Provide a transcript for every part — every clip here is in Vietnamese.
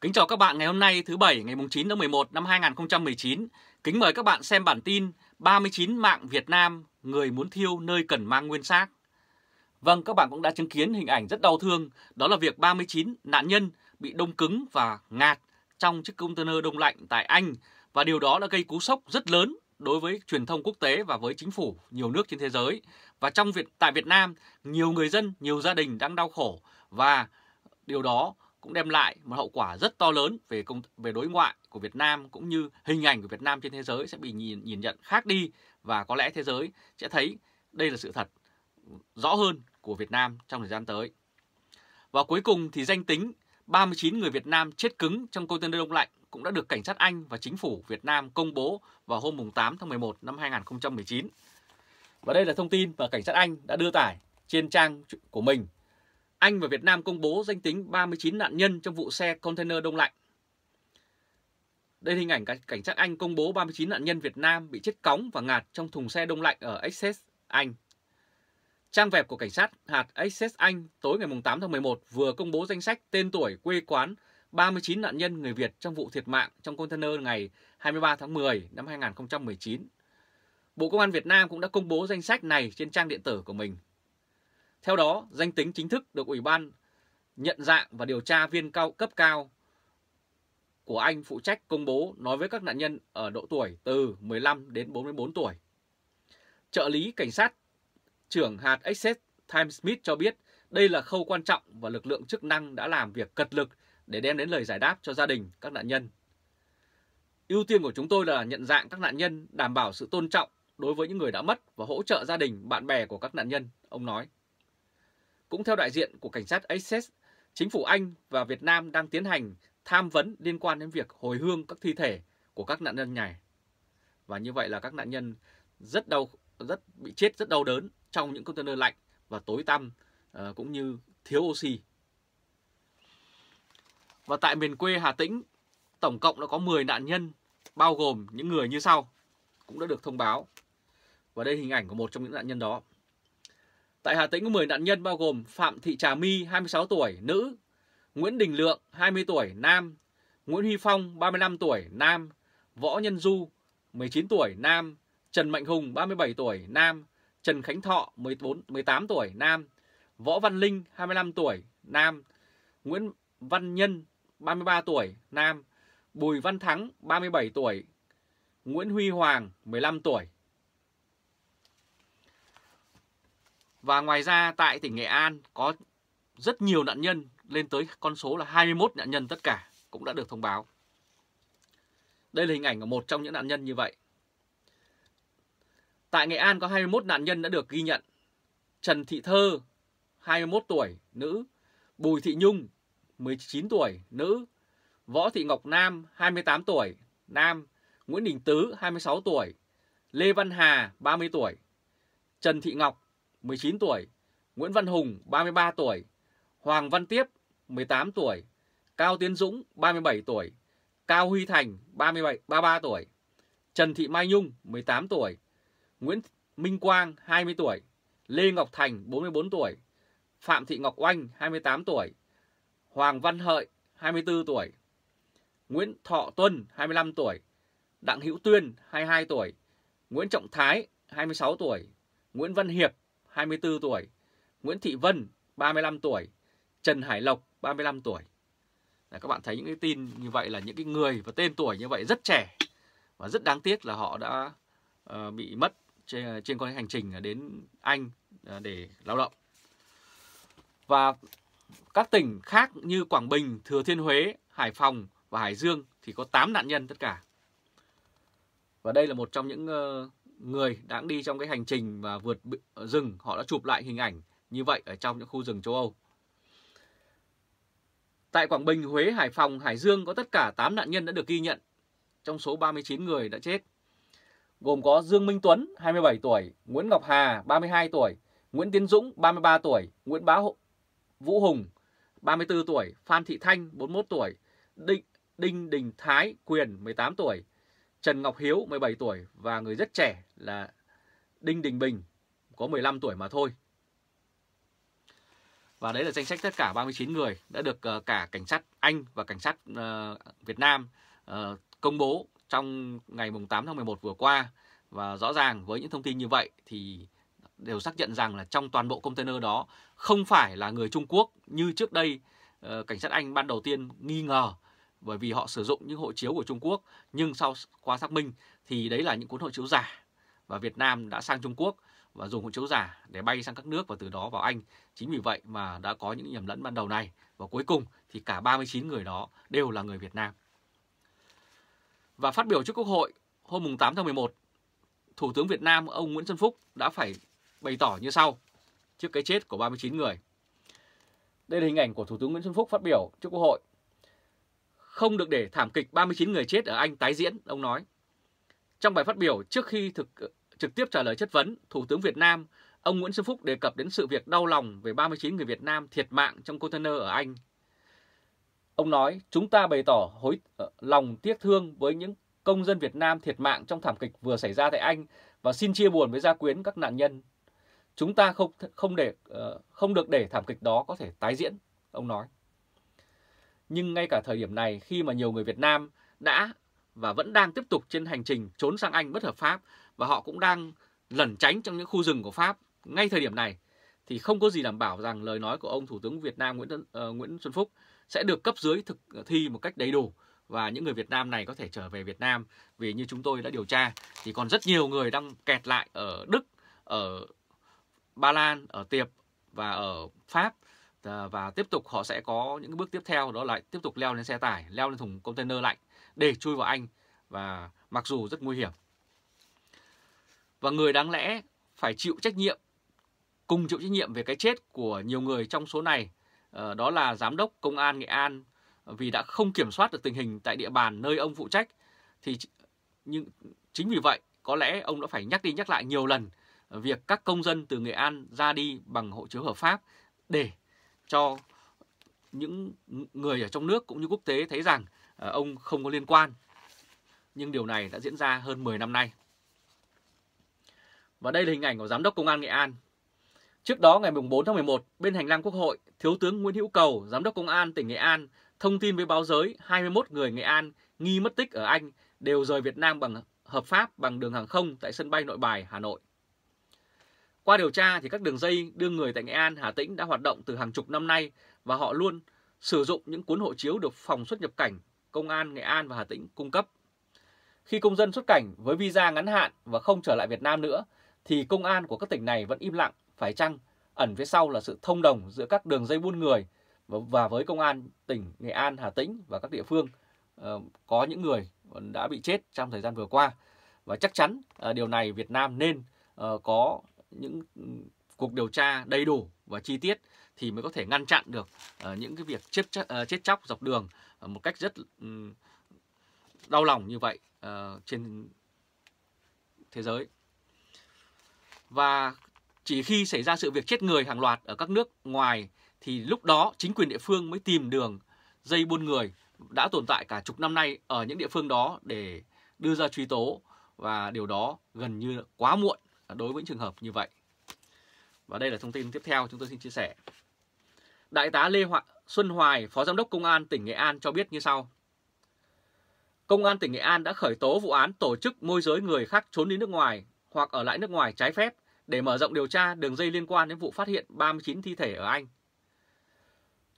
Kính chào các bạn ngày hôm nay thứ Bảy ngày 9 tháng 11 năm 2019. Kính mời các bạn xem bản tin 39 mạng Việt Nam người muốn thiêu nơi cần mang nguyên xác. Vâng, các bạn cũng đã chứng kiến hình ảnh rất đau thương, đó là việc 39 nạn nhân bị đông cứng và ngạt trong chiếc container đông lạnh tại Anh và điều đó đã gây cú sốc rất lớn đối với truyền thông quốc tế và với chính phủ nhiều nước trên thế giới. Và trong Việt tại Việt Nam, nhiều người dân, nhiều gia đình đang đau khổ và điều đó cũng đem lại một hậu quả rất to lớn về công về đối ngoại của Việt Nam cũng như hình ảnh của Việt Nam trên thế giới sẽ bị nhìn nhìn nhận khác đi và có lẽ thế giới sẽ thấy đây là sự thật rõ hơn của Việt Nam trong thời gian tới. Và cuối cùng thì danh tính 39 người Việt Nam chết cứng trong container đông lạnh cũng đã được cảnh sát Anh và chính phủ Việt Nam công bố vào hôm mùng 8 tháng 11 năm 2019. Và đây là thông tin mà cảnh sát Anh đã đưa tải trên trang của mình anh và Việt Nam công bố danh tính 39 nạn nhân trong vụ xe container đông lạnh. Đây hình ảnh cảnh sát Anh công bố 39 nạn nhân Việt Nam bị chết cóng và ngạt trong thùng xe đông lạnh ở Essex, Anh. Trang web của cảnh sát hạt Essex Anh tối ngày 8 tháng 11 vừa công bố danh sách tên tuổi quê quán 39 nạn nhân người Việt trong vụ thiệt mạng trong container ngày 23 tháng 10 năm 2019. Bộ Công an Việt Nam cũng đã công bố danh sách này trên trang điện tử của mình. Theo đó, danh tính chính thức được Ủy ban nhận dạng và điều tra viên cao cấp cao của Anh phụ trách công bố nói với các nạn nhân ở độ tuổi từ 15 đến 44 tuổi. Trợ lý cảnh sát trưởng hạt Essex Time Smith cho biết đây là khâu quan trọng và lực lượng chức năng đã làm việc cật lực để đem đến lời giải đáp cho gia đình các nạn nhân. Ưu tiên của chúng tôi là nhận dạng các nạn nhân, đảm bảo sự tôn trọng đối với những người đã mất và hỗ trợ gia đình, bạn bè của các nạn nhân, ông nói. Cũng theo đại diện của cảnh sát Essex, chính phủ Anh và Việt Nam đang tiến hành tham vấn liên quan đến việc hồi hương các thi thể của các nạn nhân này. Và như vậy là các nạn nhân rất đau rất bị chết rất đau đớn trong những container lạnh và tối tăm ờ, cũng như thiếu oxy. Và tại miền quê Hà Tĩnh, tổng cộng đã có 10 nạn nhân bao gồm những người như sau cũng đã được thông báo. Và đây hình ảnh của một trong những nạn nhân đó. Tại Hà Tĩnh có 10 nạn nhân bao gồm Phạm Thị Trà My 26 tuổi, nữ, Nguyễn Đình Lượng 20 tuổi, nam, Nguyễn Huy Phong 35 tuổi, nam, Võ Nhân Du 19 tuổi, nam, Trần Mạnh Hùng 37 tuổi, nam, Trần Khánh Thọ 14 18 tuổi, nam, Võ Văn Linh 25 tuổi, nam, Nguyễn Văn Nhân 33 tuổi, nam, Bùi Văn Thắng 37 tuổi, Nguyễn Huy Hoàng 15 tuổi, Và ngoài ra tại tỉnh Nghệ An có rất nhiều nạn nhân lên tới con số là 21 nạn nhân tất cả cũng đã được thông báo. Đây là hình ảnh của một trong những nạn nhân như vậy. Tại Nghệ An có 21 nạn nhân đã được ghi nhận. Trần Thị Thơ, 21 tuổi, nữ. Bùi Thị Nhung, 19 tuổi, nữ. Võ Thị Ngọc Nam, 28 tuổi, nam. Nguyễn Đình Tứ, 26 tuổi. Lê Văn Hà, 30 tuổi. Trần Thị Ngọc, 19 tuổi, Nguyễn Văn Hùng 33 tuổi, Hoàng Văn Tiếp 18 tuổi, Cao Tiến Dũng 37 tuổi, Cao Huy Thành 37 33 tuổi, Trần Thị Mai Nhung 18 tuổi, Nguyễn Minh Quang 20 tuổi, Lê Ngọc Thành 44 tuổi, Phạm Thị Ngọc Oanh 28 tuổi, Hoàng Văn Hợi 24 tuổi, Nguyễn Thọ Tuân 25 tuổi, Đặng Hữu Tuyên 22 tuổi, Nguyễn Trọng Thái 26 tuổi, Nguyễn Văn Hiệp 24 tuổi, Nguyễn Thị Vân 35 tuổi, Trần Hải Lộc 35 tuổi. Là các bạn thấy những cái tin như vậy là những cái người và tên tuổi như vậy rất trẻ và rất đáng tiếc là họ đã uh, bị mất trên, trên con hành trình đến Anh uh, để lao động. Và các tỉnh khác như Quảng Bình, Thừa Thiên Huế, Hải Phòng và Hải Dương thì có 8 nạn nhân tất cả. Và đây là một trong những uh, người đang đi trong cái hành trình và vượt rừng họ đã chụp lại hình ảnh như vậy ở trong những khu rừng châu Âu. Tại Quảng Bình, Huế, Hải Phòng, Hải Dương có tất cả 8 nạn nhân đã được ghi nhận trong số 39 người đã chết. Gồm có Dương Minh Tuấn, 27 tuổi, Nguyễn Ngọc Hà, 32 tuổi, Nguyễn Tiến Dũng, 33 tuổi, Nguyễn Bá Hộ, Vũ Hùng, 34 tuổi, Phan Thị Thanh, 41 tuổi, Đinh, Đinh Đình Thái, Quyền, 18 tuổi, Trần Ngọc Hiếu 17 tuổi và người rất trẻ là Đinh Đình Bình có 15 tuổi mà thôi. Và đấy là danh sách tất cả 39 người đã được ờ, cả cảnh sát Anh và cảnh sát ờ, Việt Nam ờ, công bố trong ngày 8 tháng 11 vừa qua. Và rõ ràng với những thông tin như vậy thì đều xác nhận rằng là trong toàn bộ container đó không phải là người Trung Quốc như trước đây cảnh sát Anh ban đầu tiên nghi ngờ bởi vì họ sử dụng những hộ chiếu của Trung Quốc nhưng sau qua xác minh thì đấy là những cuốn hộ chiếu giả và Việt Nam đã sang Trung Quốc và dùng hộ chiếu giả để bay sang các nước và từ đó vào Anh. Chính vì vậy mà đã có những nhầm lẫn ban đầu này và cuối cùng thì cả 39 người đó đều là người Việt Nam. Và phát biểu trước Quốc hội hôm mùng 8 tháng 11, Thủ tướng Việt Nam ông Nguyễn Xuân Phúc đã phải bày tỏ như sau trước cái chết của 39 người. Đây là hình ảnh của Thủ tướng Nguyễn Xuân Phúc phát biểu trước Quốc hội không được để thảm kịch 39 người chết ở Anh tái diễn, ông nói. Trong bài phát biểu trước khi thực, trực tiếp trả lời chất vấn, Thủ tướng Việt Nam, ông Nguyễn Xuân Phúc đề cập đến sự việc đau lòng về 39 người Việt Nam thiệt mạng trong container ở Anh. Ông nói, chúng ta bày tỏ hối ờ, lòng tiếc thương với những công dân Việt Nam thiệt mạng trong thảm kịch vừa xảy ra tại Anh và xin chia buồn với gia quyến các nạn nhân. Chúng ta không không để ờ, không được để thảm kịch đó có thể tái diễn, ông nói. Nhưng ngay cả thời điểm này khi mà nhiều người Việt Nam đã và vẫn đang tiếp tục trên hành trình trốn sang Anh bất hợp pháp và họ cũng đang lẩn tránh trong những khu rừng của Pháp ngay thời điểm này thì không có gì đảm bảo rằng lời nói của ông Thủ tướng Việt Nam Nguyễn, uh, Nguyễn Xuân Phúc sẽ được cấp dưới thực thi một cách đầy đủ và những người Việt Nam này có thể trở về Việt Nam vì như chúng tôi đã điều tra thì còn rất nhiều người đang kẹt lại ở Đức, ở Ba Lan, ở Tiệp và ở Pháp Ờ, và tiếp tục họ sẽ có những bước tiếp theo đó là tiếp tục leo lên xe tải, leo lên thùng container lạnh để chui vào Anh và mặc dù rất nguy hiểm. Và người đáng lẽ phải chịu trách nhiệm, cùng chịu trách nhiệm về cái chết của nhiều người trong số này, ờ, đó là Giám đốc Công an Nghệ An vì đã không kiểm soát được tình hình tại địa bàn nơi ông phụ trách. thì nhưng Chính vì vậy, có lẽ ông đã phải nhắc đi nhắc lại nhiều lần việc các công dân từ Nghệ An ra đi bằng hộ chiếu hợp pháp để cho những người ở trong nước cũng như quốc tế thấy rằng ờ, ông không có liên quan. Nhưng điều này đã diễn ra hơn 10 năm nay. Và đây là hình ảnh của Giám đốc Công an Nghệ An. Trước đó ngày 4 tháng 11, bên hành lang Quốc hội, Thiếu tướng Nguyễn Hữu Cầu, Giám đốc Công an tỉnh Nghệ An, thông tin với báo giới 21 người Nghệ An nghi mất tích ở Anh đều rời Việt Nam bằng hợp pháp bằng đường hàng không tại sân bay nội bài Hà Nội. Qua điều tra thì các đường dây đưa người tại Nghệ An, Hà Tĩnh đã hoạt động từ hàng chục năm nay và họ luôn sử dụng những cuốn hộ chiếu được phòng xuất nhập cảnh, công an Nghệ An và Hà Tĩnh cung cấp. Khi công dân xuất cảnh với visa ngắn hạn và không trở lại Việt Nam nữa thì công an của các tỉnh này vẫn im lặng, phải chăng ẩn phía sau là sự thông đồng giữa các đường dây buôn người và với công an tỉnh Nghệ An, Hà Tĩnh và các địa phương ờ, có những người đã bị chết trong thời gian vừa qua. Và chắc chắn ờ, điều này Việt Nam nên ờ, có những cuộc điều tra đầy đủ và chi tiết thì mới có thể ngăn chặn được uh, những cái việc chết uh, chết chóc dọc đường uh, một cách rất um, đau lòng như vậy uh, trên thế giới. Và chỉ khi xảy ra sự việc chết người hàng loạt ở các nước ngoài thì lúc đó chính quyền địa phương mới tìm đường dây buôn người đã tồn tại cả chục năm nay ở những địa phương đó để đưa ra truy tố và điều đó gần như quá muộn đối với trường hợp như vậy. Và đây là thông tin tiếp theo chúng tôi xin chia sẻ. Đại tá Lê Hoa, Xuân Hoài, Phó Giám đốc Công an tỉnh Nghệ An cho biết như sau. Công an tỉnh Nghệ An đã khởi tố vụ án tổ chức môi giới người khác trốn đi nước ngoài hoặc ở lại nước ngoài trái phép để mở rộng điều tra đường dây liên quan đến vụ phát hiện 39 thi thể ở Anh.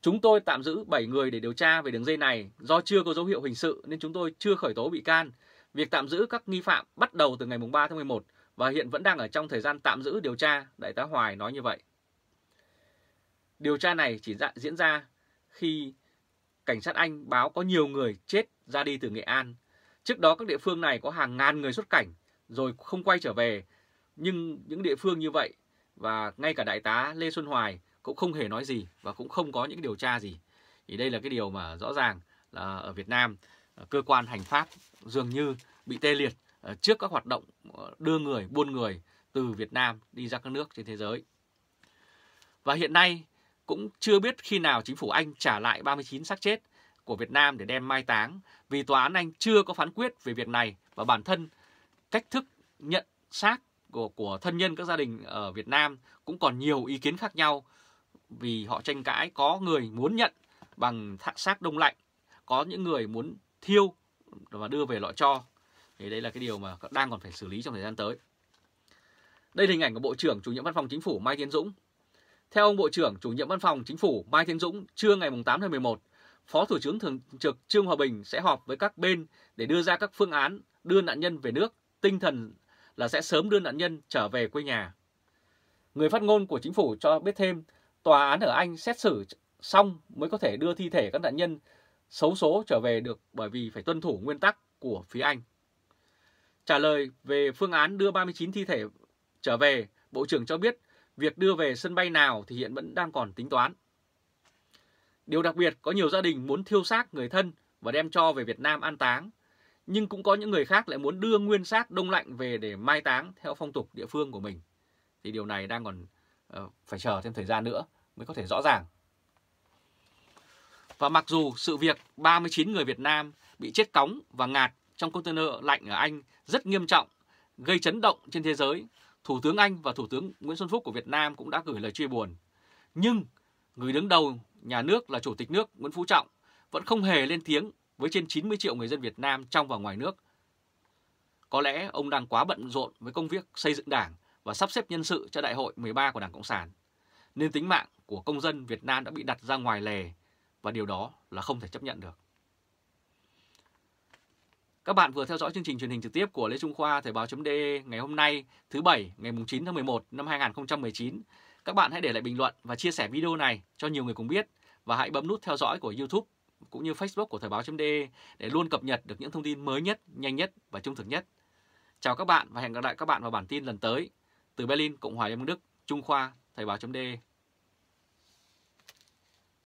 Chúng tôi tạm giữ 7 người để điều tra về đường dây này do chưa có dấu hiệu hình sự nên chúng tôi chưa khởi tố bị can. Việc tạm giữ các nghi phạm bắt đầu từ ngày 3 tháng 11 và hiện vẫn đang ở trong thời gian tạm giữ điều tra, Đại tá Hoài nói như vậy. Điều tra này chỉ dạ, diễn ra khi cảnh sát Anh báo có nhiều người chết ra đi từ Nghệ An. Trước đó các địa phương này có hàng ngàn người xuất cảnh rồi không quay trở về. Nhưng những địa phương như vậy và ngay cả đại tá Lê Xuân Hoài cũng không hề nói gì và cũng không có những điều tra gì. Thì đây là cái điều mà rõ ràng là ở Việt Nam ờ, cơ quan hành pháp dường như bị tê liệt Ờ, trước các hoạt động ờ, đưa người, buôn người từ Việt Nam đi ra các nước trên thế giới. Và hiện nay cũng chưa biết khi nào chính phủ Anh trả lại 39 xác chết của Việt Nam để đem mai táng vì tòa án Anh chưa có phán quyết về việc này và bản thân cách thức nhận xác của, của thân nhân các gia đình ở Việt Nam cũng còn nhiều ý kiến khác nhau vì họ tranh cãi có người muốn nhận bằng xác đông lạnh, có những người muốn thiêu và đưa về lọ cho thì đấy là cái điều mà đang còn phải xử lý trong thời gian tới. Đây là hình ảnh của Bộ trưởng Chủ nhiệm Văn phòng Chính phủ Mai Tiến Dũng. Theo ông Bộ trưởng Chủ nhiệm Văn phòng Chính phủ Mai Tiến Dũng, trưa ngày 8 tháng 11, Phó Thủ tướng Thường trực Trương Hòa Bình sẽ họp với các bên để đưa ra các phương án đưa nạn nhân về nước, tinh thần là sẽ sớm đưa nạn nhân trở về quê nhà. Người phát ngôn của chính phủ cho biết thêm, tòa án ở Anh xét xử xong mới có thể đưa thi thể các nạn nhân xấu số trở về được bởi vì phải tuân thủ nguyên tắc của phía Anh. Trả lời về phương án đưa 39 thi thể trở về, Bộ trưởng cho biết việc đưa về sân bay nào thì hiện vẫn đang còn tính toán. Điều đặc biệt có nhiều gia đình muốn thiêu xác người thân và đem cho về Việt Nam an táng, nhưng cũng có những người khác lại muốn đưa nguyên xác đông lạnh về để mai táng theo phong tục địa phương của mình. Thì điều này đang còn uh, phải chờ thêm thời gian nữa mới có thể rõ ràng. Và mặc dù sự việc 39 người Việt Nam bị chết cóng và ngạt trong container lạnh ở Anh rất nghiêm trọng, gây chấn động trên thế giới. Thủ tướng Anh và Thủ tướng Nguyễn Xuân Phúc của Việt Nam cũng đã gửi lời chia buồn. Nhưng người đứng đầu nhà nước là Chủ tịch nước Nguyễn Phú Trọng vẫn không hề lên tiếng với trên 90 triệu người dân Việt Nam trong và ngoài nước. Có lẽ ông đang quá bận rộn với công việc xây dựng đảng và sắp xếp nhân sự cho đại hội 13 của Đảng Cộng sản, nên tính mạng của công dân Việt Nam đã bị đặt ra ngoài lề và điều đó là không thể chấp nhận được. Các bạn vừa theo dõi chương trình truyền hình trực tiếp của Lê Trung Khoa Thời báo.de ngày hôm nay thứ Bảy ngày 9 tháng 11 năm 2019. Các bạn hãy để lại bình luận và chia sẻ video này cho nhiều người cùng biết và hãy bấm nút theo dõi của Youtube cũng như Facebook của Thời báo.de để luôn cập nhật được những thông tin mới nhất, nhanh nhất và trung thực nhất. Chào các bạn và hẹn gặp lại các bạn vào bản tin lần tới. Từ Berlin, Cộng hòa Liên bang Đức, Trung Khoa, Thời báo.de